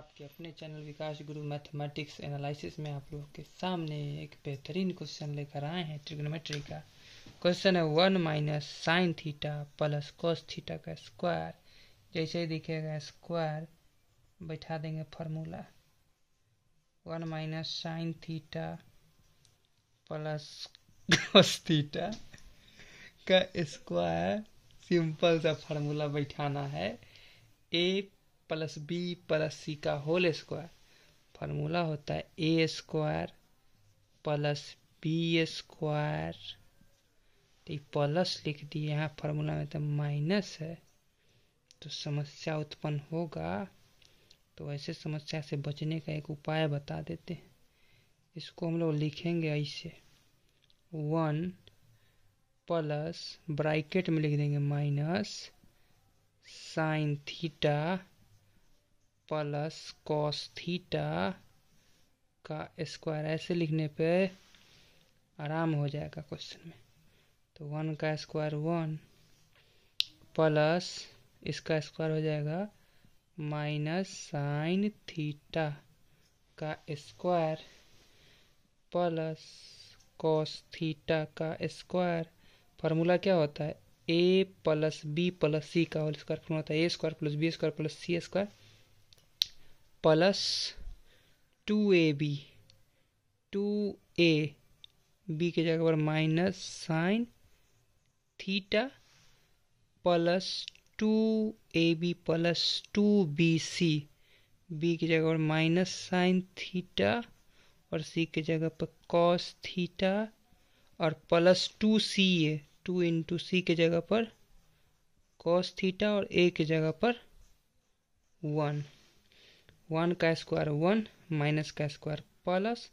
आपके अपने चैनल विकास गुरु मैथमेटिक्स एनालिसिस में आप लोगों के सामने एक बेहतरीन क्वेश्चन लेकर आए हैं ट्रिग्नोमेट्री का क्वेश्चन है one minus sine theta plus cos theta का स्क्वायर जैसे ही दिखेगा स्क्वायर बैठा देंगे formula one minus sine theta plus cos theta का स्क्वायर सिंपल सा फार्मूला बैठाना है A plus B plus C का होल स्क्वायर फार्मूला होता है A square plus B square तो प्लस लिख दिए यहाँ फार्मूला में तो माइनस है तो समस्या उत्पन्न होगा तो ऐसे समस्या से बचने का एक उपाय बता देते हैं इसको हम लोग लिखेंगे ऐसे वन प्लस ब्राइकेट में लिख देंगे minus sine theta plus cos theta का स्क्वायर ऐसे लिखने पे आराम हो जाएगा क्वेश्चन में तो वन का स्क्वायर वन प्लस इसका स्क्वायर हो जाएगा माइनस साइन थीटा का स्क्वायर प्लस कॉस थीटा का स्क्वायर फार्मूला क्या होता है A plus B plus C का होल स्क्वायर होता है A square plus B square plus C square plus two A B two A B के जगह पर minus sine theta plus two A B plus two B C B की जगह पर minus sine theta और सी के जगह पर कॉस थीटा और plus two C A two into C के जगह पर कॉस थीटा और ए के जगह पर वन वन का स्क्वायर वन माइनस का स्क्वायर प्लस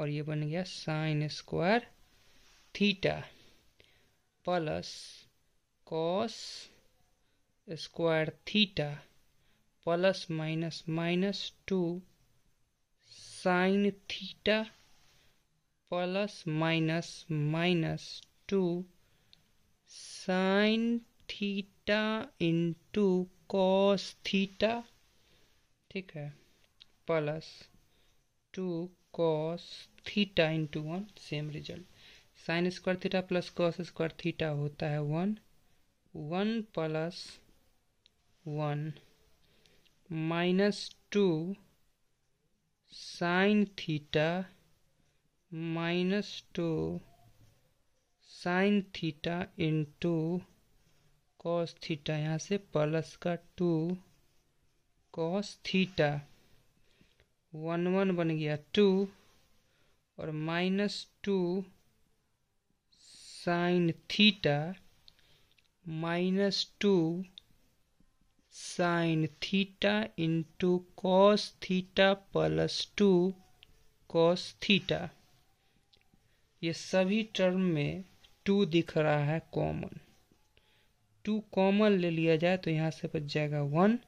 और ये बन गया sine square theta plus cos square theta plus minus minus two sine theta plus minus minus two sine theta into cos theta ठीक है plus two cos theta into one same result sine square theta plus cos square theta होता है one one plus one minus two sine theta minus two sine theta into cos theta यहाँ से plus का two cos theta one one बन गया two और minus two sine theta minus two sine theta into cos theta plus two cos theta ये सभी term में to दिख रहा है कॉमन टू कॉमन ले लिया जाए तो यहाँ से बच जाएगा वन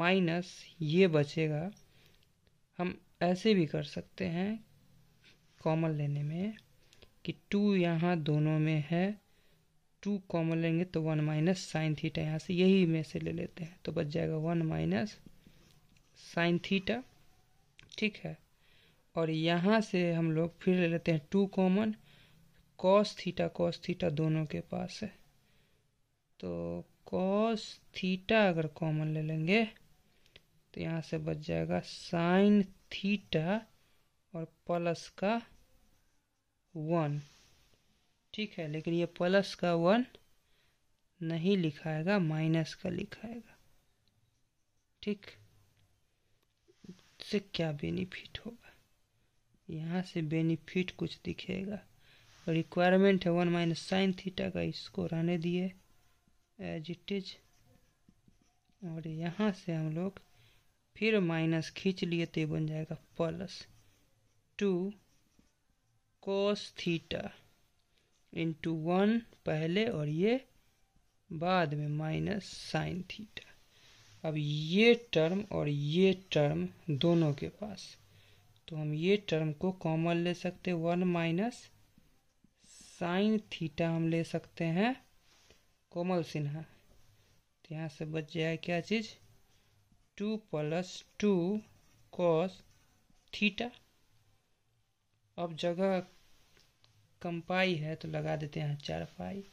माइनस ये बचेगा हम ऐसे भी कर सकते हैं कॉमन लेने में कि टू यहाँ दोनों में है टू कॉमन लेंगे तो वन माइनस साइन थीटा यहाँ से यही में से ले लेते हैं तो बच जाएगा वन माइनस साइन थीटा ठीक है और यहाँ से हम लोग फिर ले लेते हैं two common cos theta cos theta दोनों के पास है तो कॉस थीटा अगर कॉमन ले लेंगे तो यहाँ से बच जाएगा साइन थीटा और प्लस का वन ठीक है लेकिन ये प्लस का वन नहीं लिखाएगा माइनस का लिखाएगा ठीक से क्या बेनिफिट होगा यहाँ से बेनिफिट कुछ दिखेगा रिक्वायरमेंट है वन माइनस साइन थीटा का इसको रहने दिए एज इट इज और यहाँ से हम लोग फिर माइनस खींच लिए तो बन जाएगा plus two cos theta into one पहले और ये बाद में माइनस साइन थीटा अब ये टर्म और ये टर्म दोनों के पास तो हम ये टर्म को कॉमन ले सकते वन माइनस साइन थीटा हम ले सकते हैं कोमल सिन्हा तो यहाँ से बच जाए क्या चीज़ two plus two cos theta अब जगह कम पाई है तो लगा देते हैं चार पाई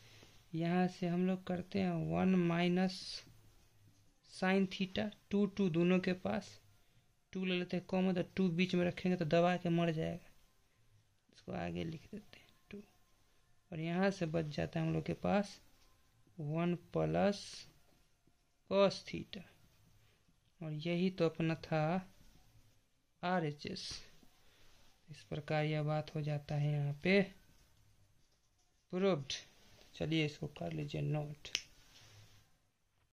यहाँ से हम लोग करते हैं one minus sine theta two two दोनों के पास टू ले लेते हैं कॉम तो टू बीच में रखेंगे तो दबा के मर जाएगा इसको आगे लिख देते हैं टू और यहाँ से बच जाता है हम लोग के पास वन प्लस कॉस थीटा और यही तो अपना था आर एच एस इस प्रकार यह बात हो जाता है यहाँ पे प्रूव्ड चलिए इसको कर लीजिए नोट